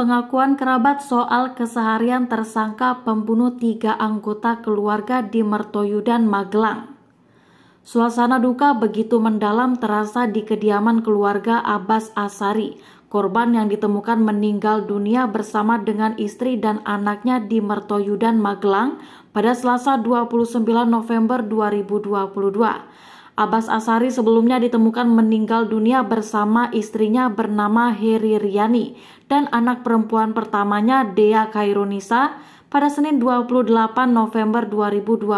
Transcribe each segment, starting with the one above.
pengakuan kerabat soal keseharian tersangka pembunuh tiga anggota keluarga di Mertoyudan, Magelang. Suasana duka begitu mendalam terasa di kediaman keluarga Abbas Asari, korban yang ditemukan meninggal dunia bersama dengan istri dan anaknya di Mertoyudan, Magelang pada Selasa 29 November 2022. Abbas Asari sebelumnya ditemukan meninggal dunia bersama istrinya bernama Heri Riani dan anak perempuan pertamanya Dea Khairunisa pada Senin 28 November 2022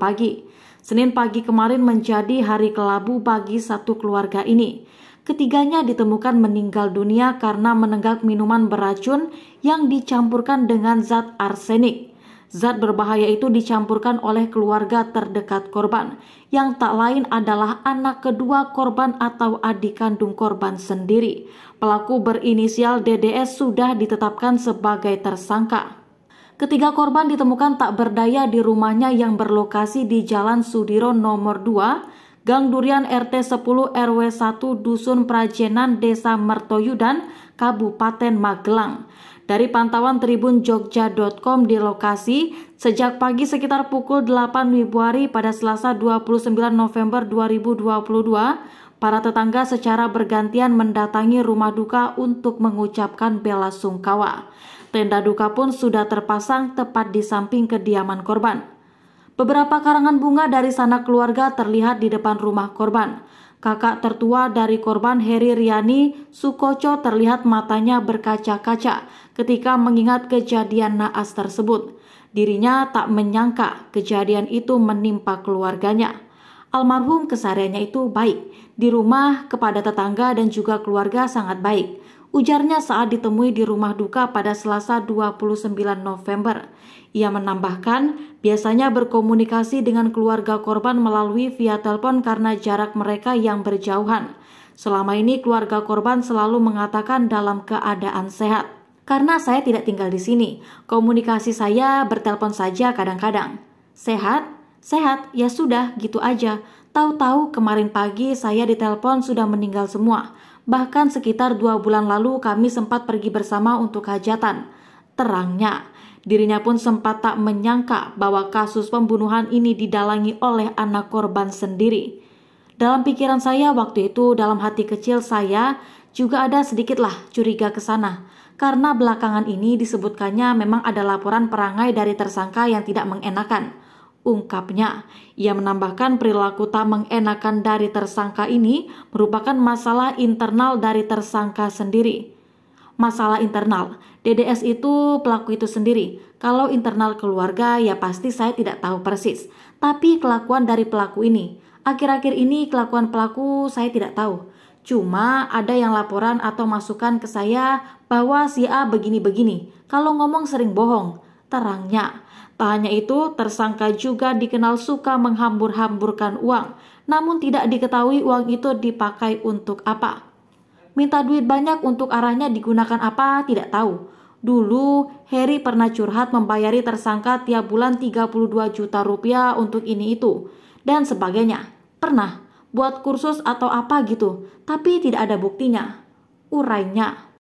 pagi. Senin pagi kemarin menjadi hari kelabu bagi satu keluarga ini. Ketiganya ditemukan meninggal dunia karena menenggak minuman beracun yang dicampurkan dengan zat arsenik. Zat berbahaya itu dicampurkan oleh keluarga terdekat korban, yang tak lain adalah anak kedua korban atau adik kandung korban sendiri. Pelaku berinisial DDS sudah ditetapkan sebagai tersangka. Ketiga korban ditemukan tak berdaya di rumahnya yang berlokasi di Jalan Sudiro nomor 2, Gang Durian RT 10 RW 1 Dusun Prajenan Desa Mertoyudan, Kabupaten Magelang. Dari pantauan Tribun Jogja.com di lokasi, sejak pagi sekitar pukul 8 Februari pada Selasa 29 November 2022, para tetangga secara bergantian mendatangi rumah duka untuk mengucapkan bela sungkawa. Tenda duka pun sudah terpasang tepat di samping kediaman korban. Beberapa karangan bunga dari sanak keluarga terlihat di depan rumah korban. Kakak tertua dari korban Heri Riani, Sukoco terlihat matanya berkaca-kaca ketika mengingat kejadian naas tersebut. Dirinya tak menyangka kejadian itu menimpa keluarganya. Almarhum kesariannya itu baik, di rumah kepada tetangga dan juga keluarga sangat baik ujarnya saat ditemui di rumah duka pada Selasa 29 November. Ia menambahkan, biasanya berkomunikasi dengan keluarga korban melalui via telepon karena jarak mereka yang berjauhan. Selama ini keluarga korban selalu mengatakan dalam keadaan sehat. Karena saya tidak tinggal di sini, komunikasi saya bertelepon saja kadang-kadang. Sehat? Sehat, ya sudah, gitu aja. Tahu-tahu kemarin pagi saya ditelepon sudah meninggal semua. Bahkan sekitar dua bulan lalu kami sempat pergi bersama untuk hajatan. Terangnya, dirinya pun sempat tak menyangka bahwa kasus pembunuhan ini didalangi oleh anak korban sendiri. Dalam pikiran saya waktu itu, dalam hati kecil saya juga ada sedikitlah curiga ke sana. Karena belakangan ini disebutkannya memang ada laporan perangai dari tersangka yang tidak mengenakan ungkapnya. Ia menambahkan perilaku tak mengenakan dari tersangka ini merupakan masalah internal dari tersangka sendiri. Masalah internal, DDS itu pelaku itu sendiri. Kalau internal keluarga ya pasti saya tidak tahu persis. Tapi kelakuan dari pelaku ini, akhir-akhir ini kelakuan pelaku saya tidak tahu. Cuma ada yang laporan atau masukan ke saya bahwa si A begini-begini. Kalau ngomong sering bohong, terangnya. Tak hanya itu, tersangka juga dikenal suka menghambur-hamburkan uang, namun tidak diketahui uang itu dipakai untuk apa. Minta duit banyak untuk arahnya digunakan apa tidak tahu. Dulu, Harry pernah curhat membayari tersangka tiap bulan 32 juta rupiah untuk ini itu, dan sebagainya. Pernah, buat kursus atau apa gitu, tapi tidak ada buktinya. Urainya.